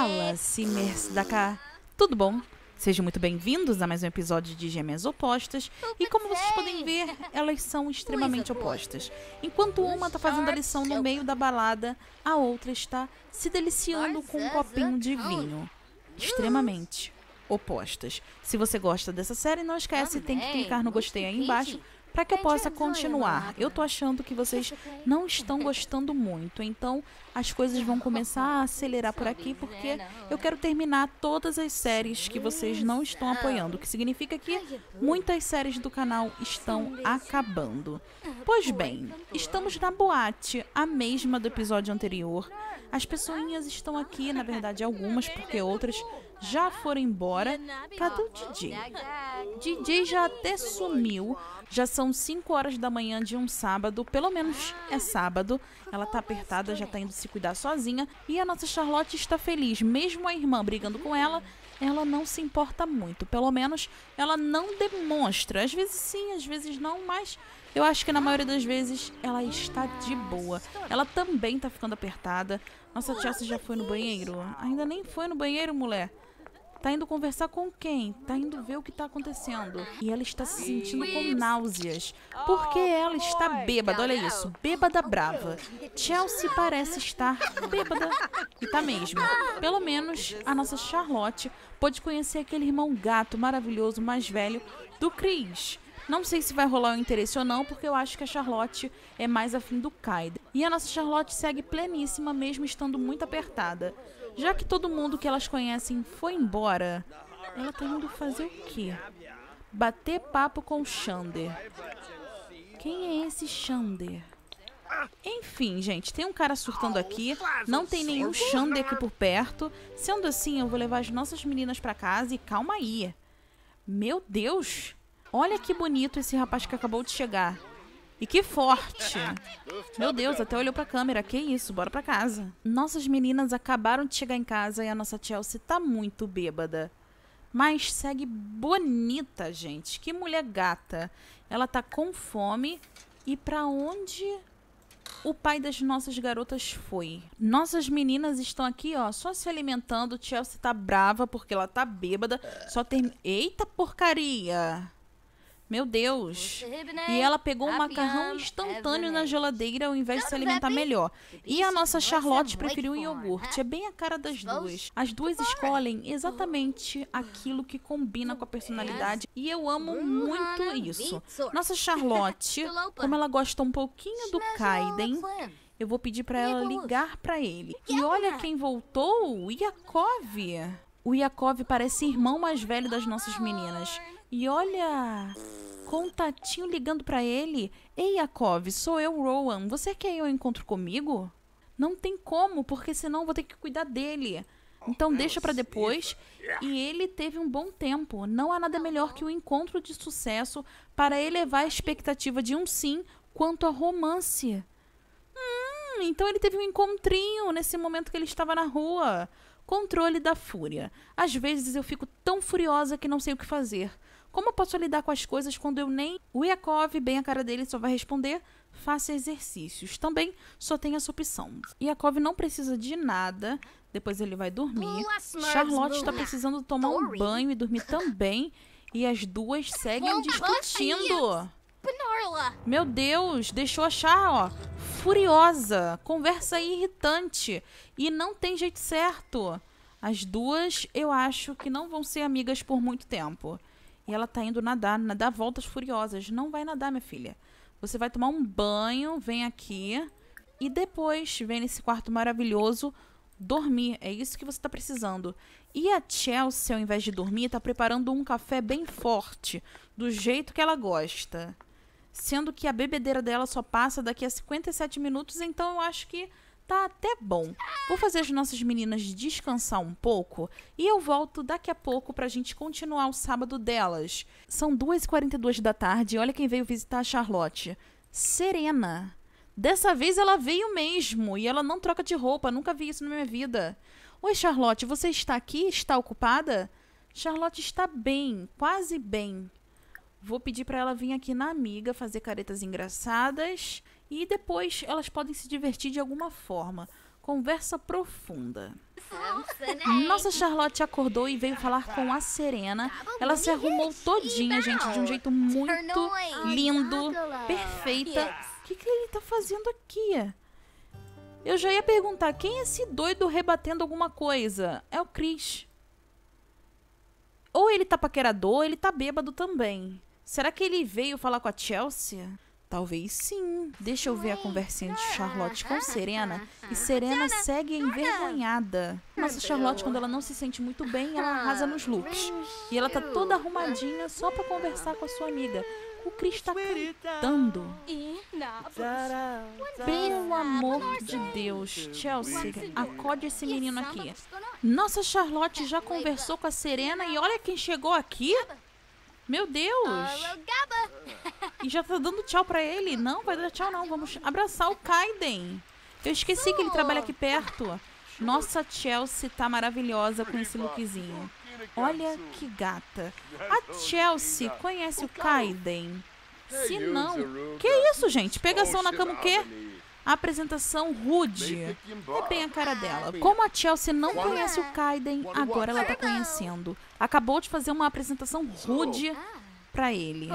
Fala, Simers da cá. Tudo bom? Sejam muito bem-vindos a mais um episódio de Gêmeas Opostas. E como vocês podem ver, elas são extremamente opostas. Enquanto uma está fazendo a lição no meio da balada, a outra está se deliciando com um é copinho de vinho. Extremamente opostas. Se você gosta dessa série, não esquece, tem que clicar no gostei aí embaixo para que eu é possa é continuar. Eu tô achando que vocês não estão gostando muito, então as coisas vão começar a acelerar por aqui porque eu quero terminar todas as séries que vocês não estão apoiando, o que significa que muitas séries do canal estão acabando. Pois bem, estamos na boate, a mesma do episódio anterior. As pessoinhas estão aqui, na verdade algumas, porque outras já foram embora. Cadê o DJ? DJ já até sumiu. Já são 5 horas da manhã de um sábado, pelo menos é sábado. Ela tá apertada, já tá indo se cuidar sozinha. E a nossa Charlotte está feliz, mesmo a irmã brigando com ela. Ela não se importa muito, pelo menos ela não demonstra. Às vezes sim, às vezes não, mas eu acho que na maioria das vezes ela está de boa. Ela também tá ficando apertada. Nossa, Chelsea já foi no banheiro? Ainda nem foi no banheiro, mulher. Tá indo conversar com quem? Tá indo ver o que tá acontecendo. E ela está se sentindo com náuseas. Porque oh, ela está bêbada, olha isso. Bêbada brava. Chelsea parece estar bêbada. E tá mesmo. Pelo menos a nossa Charlotte pode conhecer aquele irmão gato maravilhoso mais velho do Chris. Não sei se vai rolar o um interesse ou não, porque eu acho que a Charlotte é mais afim do Kaida. E a nossa Charlotte segue pleníssima, mesmo estando muito apertada. Já que todo mundo que elas conhecem foi embora, ela tá indo fazer o quê? Bater papo com Xander. Quem é esse Xander? Enfim, gente, tem um cara surtando aqui. Não tem nenhum Xander aqui por perto. Sendo assim, eu vou levar as nossas meninas para casa e calma aí. Meu Deus! Olha que bonito esse rapaz que acabou de chegar. E que forte! Meu Deus, até olhou pra câmera. Que isso, bora pra casa. Nossas meninas acabaram de chegar em casa e a nossa Chelsea tá muito bêbada. Mas segue bonita, gente. Que mulher gata. Ela tá com fome. E pra onde o pai das nossas garotas foi. Nossas meninas estão aqui, ó, só se alimentando. Chelsea tá brava porque ela tá bêbada. Só tem. Eita porcaria! Meu Deus! Né? E ela pegou um macarrão instantâneo na geladeira ao invés de se alimentar melhor. E a nossa é Charlotte preferiu um iogurte. Né? É bem a cara das duas. As duas escolhem exatamente aquilo que combina com a personalidade. E eu amo muito né? isso. Nossa Charlotte, como ela gosta um pouquinho do Kaiden, eu vou pedir para ela ligar para ele. E olha quem voltou, o Yakov. O Yakov parece irmão mais velho das nossas meninas. E olha, contatinho ligando para ele. Ei, Yakov, sou eu, Rowan. Você quer ir ao encontro comigo? Não tem como, porque senão vou ter que cuidar dele. Então deixa para depois. E ele teve um bom tempo. Não há nada melhor que um encontro de sucesso para elevar a expectativa de um sim quanto a romance. Hum, então ele teve um encontrinho nesse momento que ele estava na rua. Controle da fúria. Às vezes eu fico tão furiosa que não sei o que fazer. Como eu posso lidar com as coisas quando eu nem. O Yakov, bem a cara dele, só vai responder: faça exercícios. Também só tem essa opção. Yakov não precisa de nada, depois ele vai dormir. Charlotte está precisando tomar um banho e dormir também. E as duas seguem discutindo. Meu Deus, deixou a Char, ó, furiosa, conversa irritante e não tem jeito certo. As duas, eu acho que não vão ser amigas por muito tempo e ela tá indo nadar, nadar voltas furiosas. Não vai nadar, minha filha. Você vai tomar um banho, vem aqui e depois vem nesse quarto maravilhoso dormir. É isso que você está precisando. E a Chelsea, ao invés de dormir, está preparando um café bem forte, do jeito que ela gosta. Sendo que a bebedeira dela só passa daqui a 57 minutos, então eu acho que tá até bom. Vou fazer as nossas meninas descansar um pouco e eu volto daqui a pouco pra gente continuar o sábado delas. São 2h42 da tarde e olha quem veio visitar a Charlotte. Serena. Dessa vez ela veio mesmo e ela não troca de roupa, nunca vi isso na minha vida. Oi, Charlotte, você está aqui? Está ocupada? Charlotte está bem, quase bem. Vou pedir para ela vir aqui na amiga fazer caretas engraçadas e depois elas podem se divertir de alguma forma. Conversa profunda. Nossa né? Charlotte acordou e veio falar com a Serena. Tá Ela se arrumou todinha, então. gente, de um jeito muito lindo, perfeita. O que, que ele tá fazendo aqui? Eu já ia perguntar, quem é esse doido rebatendo alguma coisa? É o Chris. Ou ele tá paquerador, ou ele tá bêbado também. Será que ele veio falar com a Chelsea? Talvez sim. Deixa eu ver a conversinha de Charlotte com ah, Serena. Ah, ah. E Serena segue envergonhada. Nossa, Charlotte, quando ela não se sente muito bem, ela arrasa nos looks. E ela tá toda arrumadinha só para conversar com a sua amiga. O Chris tá cantando. Pelo amor de Deus, Chelsea, acode esse menino aqui. Nossa, Charlotte já conversou com a Serena e olha quem chegou aqui. Meu Deus! Oh, e já tá dando tchau pra ele? Não, vai dar tchau não. Vamos abraçar o Kaiden. Eu esqueci que ele trabalha aqui perto. Nossa, Chelsea tá maravilhosa com esse lookzinho. Olha que gata. A Chelsea conhece o Kaiden? Se não... Que é isso, gente? Pegação na cama o quê? A apresentação rude. É bem a cara dela. Como a Chelsea não conhece o Kaiden, agora ela tá conhecendo. Acabou de fazer uma apresentação rude pra ele.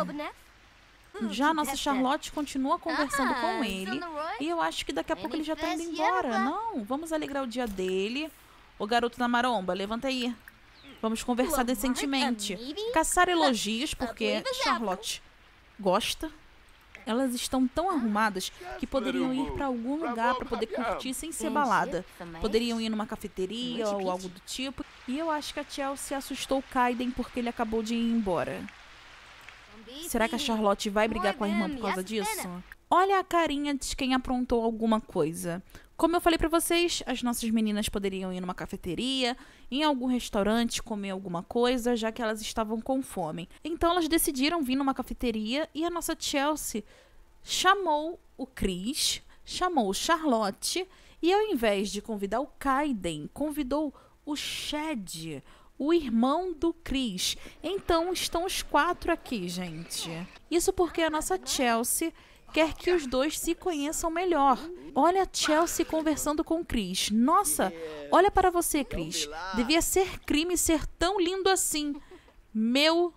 Hum, já a nossa é? Charlotte continua conversando ah, com ele. E eu acho que daqui a pouco ele já tá, tá indo embora. Né? Não, vamos alegrar o dia dele. O garoto da maromba, levanta aí. Vamos conversar é decentemente. Caçar elogios, porque Charlotte gosta. Elas estão tão ah. arrumadas que poderiam ir para algum lugar para poder curtir sem ser balada. Poderiam ir numa cafeteria ou algo do tipo. E eu acho que a Chelsea assustou Kaiden porque ele acabou de ir embora. Será que a Charlotte vai brigar com a irmã por causa disso? Né? Olha a carinha de quem aprontou alguma coisa. Como eu falei para vocês, as nossas meninas poderiam ir numa cafeteria, em algum restaurante, comer alguma coisa, já que elas estavam com fome. Então elas decidiram vir numa cafeteria e a nossa Chelsea chamou o Chris, chamou Charlotte e ao invés de convidar o Kaiden, convidou o Shed, o irmão do Chris. Então estão os quatro aqui, gente. Isso porque a nossa Chelsea quer que os dois se conheçam melhor. Olha a Chelsea conversando com Chris. Nossa, olha para você, Chris. Devia ser crime ser tão lindo assim. Meu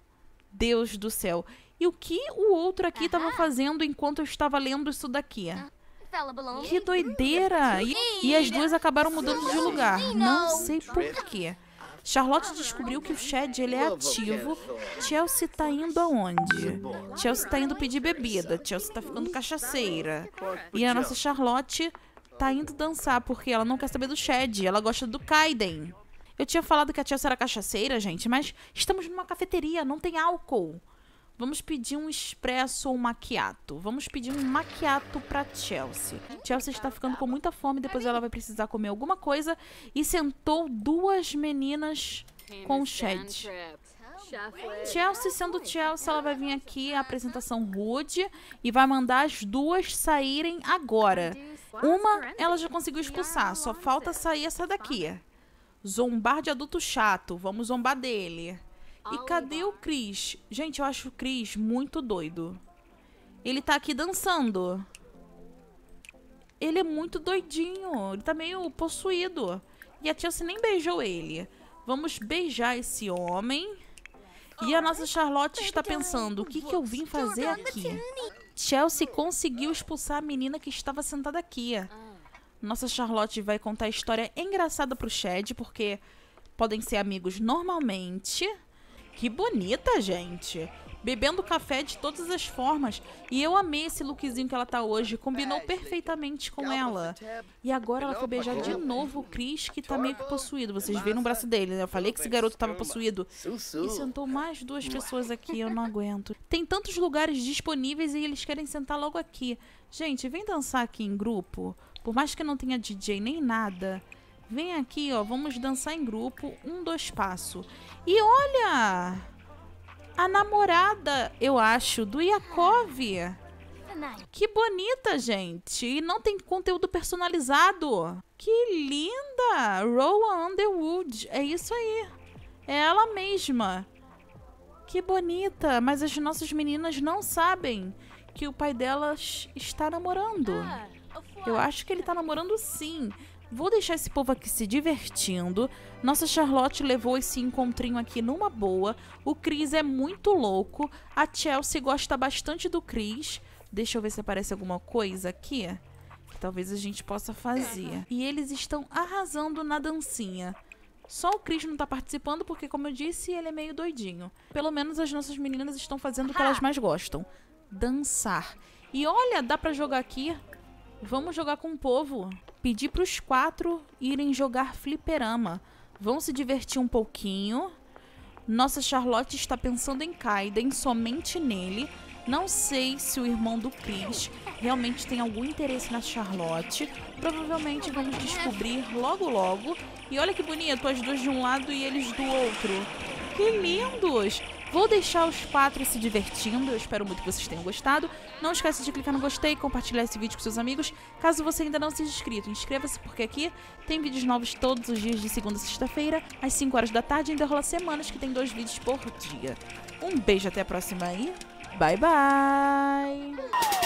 Deus do céu. E o que o outro aqui estava fazendo enquanto eu estava lendo isso daqui? Ah, que doideira! E, e as duas acabaram mudando de lugar. Não sei porquê. Charlotte descobriu que o Chad ele é ativo. Chelsea tá indo aonde? Chelsea tá indo pedir bebida. Chelsea tá ficando cachaceira. E a nossa Charlotte tá indo dançar porque ela não quer saber do Chad. Ela gosta do Kaiden. Eu tinha falado que a Chelsea era cachaceira, gente, mas estamos numa cafeteria, não tem álcool. Vamos pedir um espresso ou um maquiato. Vamos pedir um maquiato pra Chelsea. Chelsea está ficando com muita fome, depois ela vai precisar comer alguma coisa. E sentou duas meninas com o chat. Chelsea sendo Chelsea, ela vai vir aqui à apresentação rude e vai mandar as duas saírem agora. Uma, ela já conseguiu expulsar, só falta sair essa daqui. Zombar de adulto chato, vamos zombar dele. E cadê o Chris? Gente, eu acho o Chris muito doido. Ele tá aqui dançando. Ele é muito doidinho. Ele tá meio possuído. E a Chelsea nem beijou ele. Vamos beijar esse homem. E a nossa Charlotte está pensando, o que, que eu vim fazer aqui? Chelsea conseguiu expulsar a menina que estava sentada aqui. Ah. Nossa Charlotte vai contar a história engraçada pro Chad, porque podem ser amigos normalmente. Que bonita, gente! Bebendo café de todas as formas. E eu amei esse lookzinho que ela tá hoje. Combinou perfeitamente com ela. Tá e agora ela foi beijar de novo o Chris, que tá meio que possuído. Vocês viram o braço dele, né? Eu falei que esse garoto tava possuído. E sentou mais duas pessoas aqui, eu não aguento. Tem tantos lugares disponíveis e eles querem sentar logo aqui. Gente, vem dançar aqui em grupo. Por mais que não tenha DJ nem nada, Vem aqui, ó, vamos dançar em grupo, um, dois passo. E olha, a namorada, eu acho, do Yakov. Que bonita, gente. E não tem conteúdo personalizado. Que linda, Rowan Underwood. É isso aí. É ela mesma. Que bonita, mas as nossas meninas não sabem que o pai delas está namorando. Ah, eu acho que ele está namorando sim, Vou deixar esse povo aqui se divertindo. Nossa Charlotte levou esse encontrinho aqui numa boa. O Chris é muito louco. A Chelsea gosta bastante do Chris. Deixa eu ver se aparece alguma coisa aqui. Que talvez a gente possa fazer. E eles estão arrasando na dancinha. Só o Chris não tá participando porque, como eu disse, ele é meio doidinho. Pelo menos as nossas meninas estão fazendo o que elas ah. mais gostam. Dançar. E olha, dá pra jogar aqui Vamos jogar com o povo. Pedi os quatro irem jogar fliperama. Vão se divertir um pouquinho. Nossa Charlotte está pensando em Kaiden, somente nele. Não sei se o irmão do Chris realmente tem algum interesse na Charlotte. Provavelmente vamos descobrir logo logo. E olha que bonito, as duas de um lado e eles do outro. Que lindos! Vou deixar os quatro se divertindo, eu espero muito que vocês tenham gostado. Não esqueça de clicar no gostei, e compartilhar esse vídeo com seus amigos. Caso você ainda não seja inscrito, inscreva-se porque aqui tem vídeos novos todos os dias de segunda a sexta-feira, às 5 horas da tarde, ainda rola semanas que tem dois vídeos por dia. Um beijo, até a próxima e bye bye!